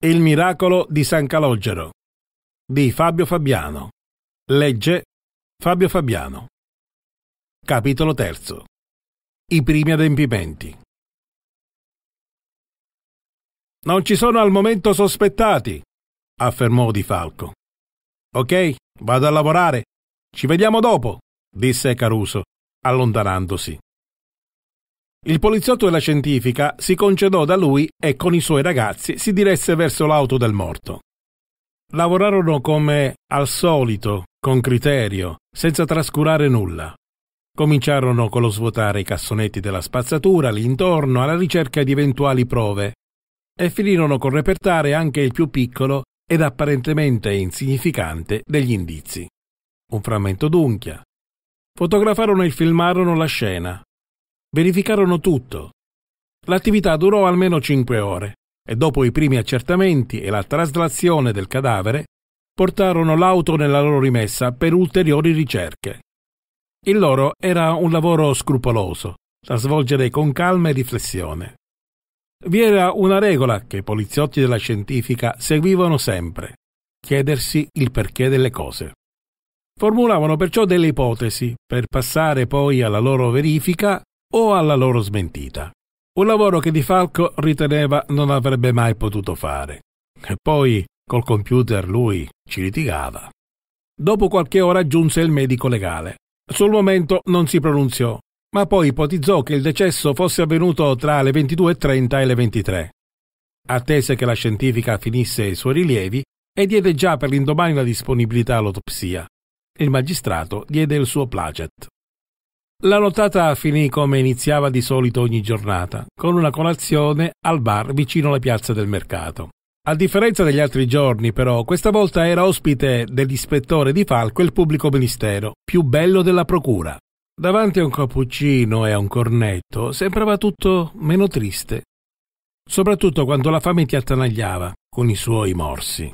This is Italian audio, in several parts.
Il miracolo di San Calogero di Fabio Fabiano. Legge Fabio Fabiano. Capitolo 3. I primi adempimenti. Non ci sono al momento sospettati, affermò Di Falco. Ok, vado a lavorare. Ci vediamo dopo, disse Caruso, allontanandosi. Il poliziotto e la scientifica si congedò da lui e con i suoi ragazzi si diresse verso l'auto del morto. Lavorarono come al solito, con criterio, senza trascurare nulla. Cominciarono con lo svuotare i cassonetti della spazzatura l'intorno alla ricerca di eventuali prove e finirono con repertare anche il più piccolo ed apparentemente insignificante degli indizi. Un frammento d'unchia. Fotografarono e filmarono la scena, verificarono tutto. L'attività durò almeno cinque ore e dopo i primi accertamenti e la traslazione del cadavere, portarono l'auto nella loro rimessa per ulteriori ricerche. Il loro era un lavoro scrupoloso, da svolgere con calma e riflessione. Vi era una regola che i poliziotti della scientifica seguivano sempre, chiedersi il perché delle cose. Formulavano perciò delle ipotesi per passare poi alla loro verifica o alla loro smentita. Un lavoro che Di Falco riteneva non avrebbe mai potuto fare. E poi col computer lui ci litigava. Dopo qualche ora giunse il medico legale. Sul momento non si pronunziò, ma poi ipotizzò che il decesso fosse avvenuto tra le 22.30 e le 23. Attese che la scientifica finisse i suoi rilievi e diede già per l'indomani la disponibilità all'autopsia. Il magistrato diede il suo placet. La nottata finì come iniziava di solito ogni giornata, con una colazione al bar vicino alla piazza del mercato. A differenza degli altri giorni, però, questa volta era ospite dell'ispettore di Falco il pubblico ministero, più bello della procura. Davanti a un cappuccino e a un cornetto sembrava tutto meno triste, soprattutto quando la fame ti attanagliava con i suoi morsi.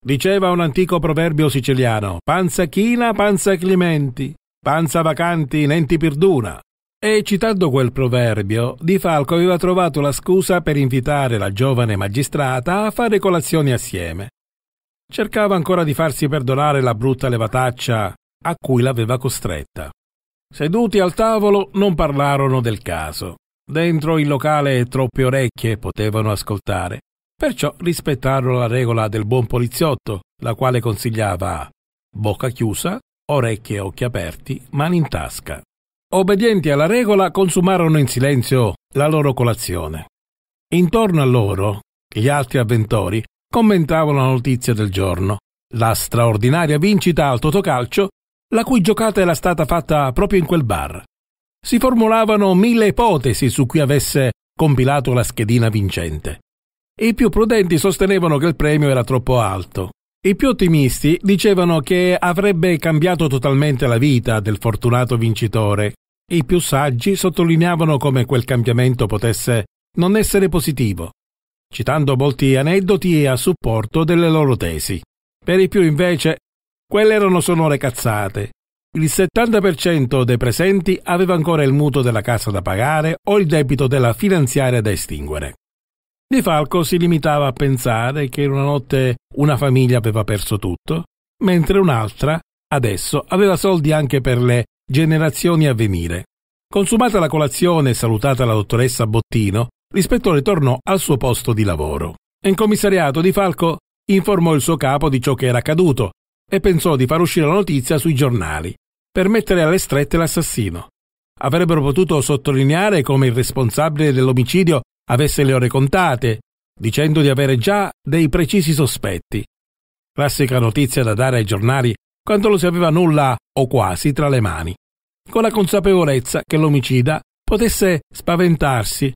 Diceva un antico proverbio siciliano: panza china, panza climenti. Panza vacanti in enti pirduna. E citando quel proverbio, Di Falco aveva trovato la scusa per invitare la giovane magistrata a fare colazione assieme. Cercava ancora di farsi perdonare la brutta levataccia a cui l'aveva costretta. Seduti al tavolo non parlarono del caso. Dentro il locale troppe orecchie potevano ascoltare, perciò rispettarono la regola del buon poliziotto, la quale consigliava bocca chiusa orecchie e occhi aperti, mani in tasca. Obbedienti alla regola, consumarono in silenzio la loro colazione. Intorno a loro, gli altri avventori commentavano la notizia del giorno, la straordinaria vincita al Totocalcio, la cui giocata era stata fatta proprio in quel bar. Si formulavano mille ipotesi su cui avesse compilato la schedina vincente. I più prudenti sostenevano che il premio era troppo alto, i più ottimisti dicevano che avrebbe cambiato totalmente la vita del fortunato vincitore. I più saggi sottolineavano come quel cambiamento potesse non essere positivo, citando molti aneddoti a supporto delle loro tesi. Per i più invece, quelle erano sonore cazzate. Il 70% dei presenti aveva ancora il mutuo della casa da pagare o il debito della finanziaria da estinguere. Di Falco si limitava a pensare che in una notte una famiglia aveva perso tutto, mentre un'altra, adesso, aveva soldi anche per le generazioni a venire. Consumata la colazione e salutata la dottoressa Bottino, l'ispettore tornò al suo posto di lavoro. In commissariato Di Falco informò il suo capo di ciò che era accaduto e pensò di far uscire la notizia sui giornali per mettere alle strette l'assassino. Avrebbero potuto sottolineare come il responsabile dell'omicidio avesse le ore contate, dicendo di avere già dei precisi sospetti. Classica notizia da dare ai giornali quando non si aveva nulla o quasi tra le mani, con la consapevolezza che l'omicida potesse spaventarsi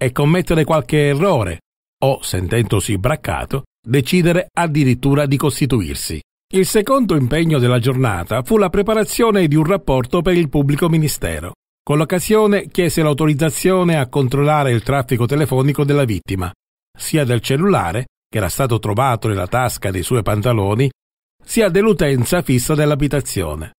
e commettere qualche errore o, sentendosi braccato, decidere addirittura di costituirsi. Il secondo impegno della giornata fu la preparazione di un rapporto per il pubblico ministero. Con l'occasione chiese l'autorizzazione a controllare il traffico telefonico della vittima, sia del cellulare, che era stato trovato nella tasca dei suoi pantaloni, sia dell'utenza fissa dell'abitazione.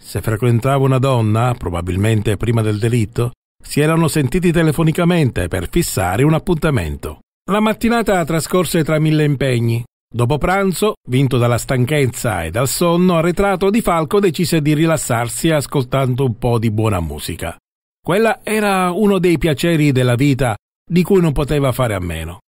Se frequentava una donna, probabilmente prima del delitto, si erano sentiti telefonicamente per fissare un appuntamento. La mattinata trascorse tra mille impegni, Dopo pranzo, vinto dalla stanchezza e dal sonno arretrato, Di Falco decise di rilassarsi ascoltando un po' di buona musica. Quella era uno dei piaceri della vita di cui non poteva fare a meno.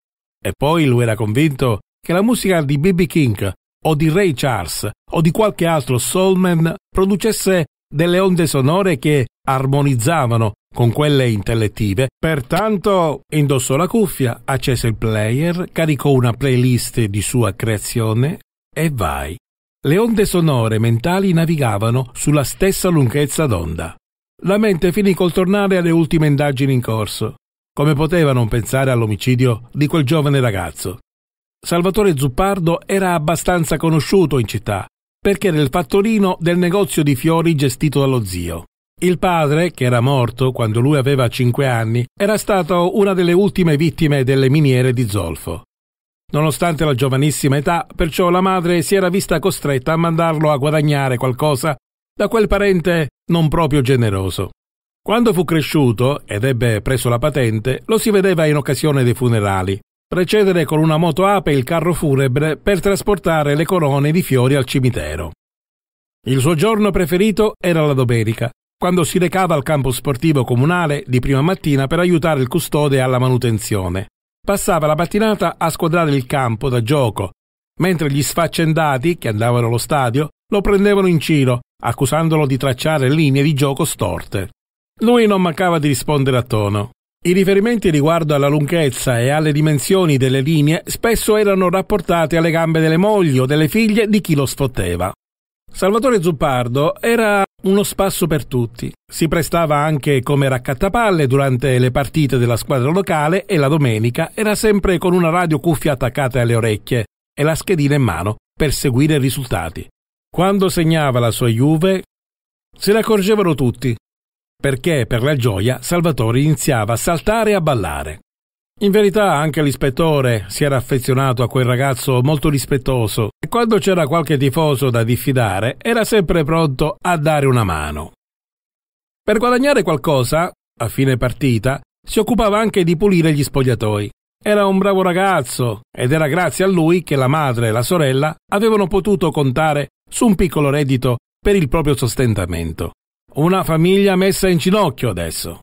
E poi lui era convinto che la musica di B.B. King o di Ray Charles o di qualche altro soulman producesse delle onde sonore che armonizzavano con quelle intellettive, pertanto indossò la cuffia, accese il player, caricò una playlist di sua creazione e vai. Le onde sonore mentali navigavano sulla stessa lunghezza d'onda. La mente finì col tornare alle ultime indagini in corso. Come poteva non pensare all'omicidio di quel giovane ragazzo? Salvatore Zuppardo era abbastanza conosciuto in città, perché era il fattorino del negozio di fiori gestito dallo zio. Il padre, che era morto quando lui aveva 5 anni, era stato una delle ultime vittime delle miniere di zolfo. Nonostante la giovanissima età, perciò la madre si era vista costretta a mandarlo a guadagnare qualcosa da quel parente non proprio generoso. Quando fu cresciuto ed ebbe preso la patente, lo si vedeva in occasione dei funerali, precedere con una moto ape il carro funebre per trasportare le corone di fiori al cimitero. Il suo giorno preferito era la domenica, quando si recava al campo sportivo comunale di prima mattina per aiutare il custode alla manutenzione. Passava la mattinata a squadrare il campo da gioco, mentre gli sfaccendati che andavano allo stadio lo prendevano in giro, accusandolo di tracciare linee di gioco storte. Lui non mancava di rispondere a tono. I riferimenti riguardo alla lunghezza e alle dimensioni delle linee spesso erano rapportati alle gambe delle mogli o delle figlie di chi lo sfotteva. Salvatore Zuppardo era uno spasso per tutti. Si prestava anche come raccattapalle durante le partite della squadra locale e la domenica era sempre con una radio cuffia attaccata alle orecchie e la schedina in mano per seguire i risultati. Quando segnava la sua Juve, se ne accorgevano tutti, perché per la gioia Salvatore iniziava a saltare e a ballare. In verità anche l'ispettore si era affezionato a quel ragazzo molto rispettoso e quando c'era qualche tifoso da diffidare era sempre pronto a dare una mano. Per guadagnare qualcosa, a fine partita, si occupava anche di pulire gli spogliatoi. Era un bravo ragazzo ed era grazie a lui che la madre e la sorella avevano potuto contare su un piccolo reddito per il proprio sostentamento. Una famiglia messa in ginocchio adesso.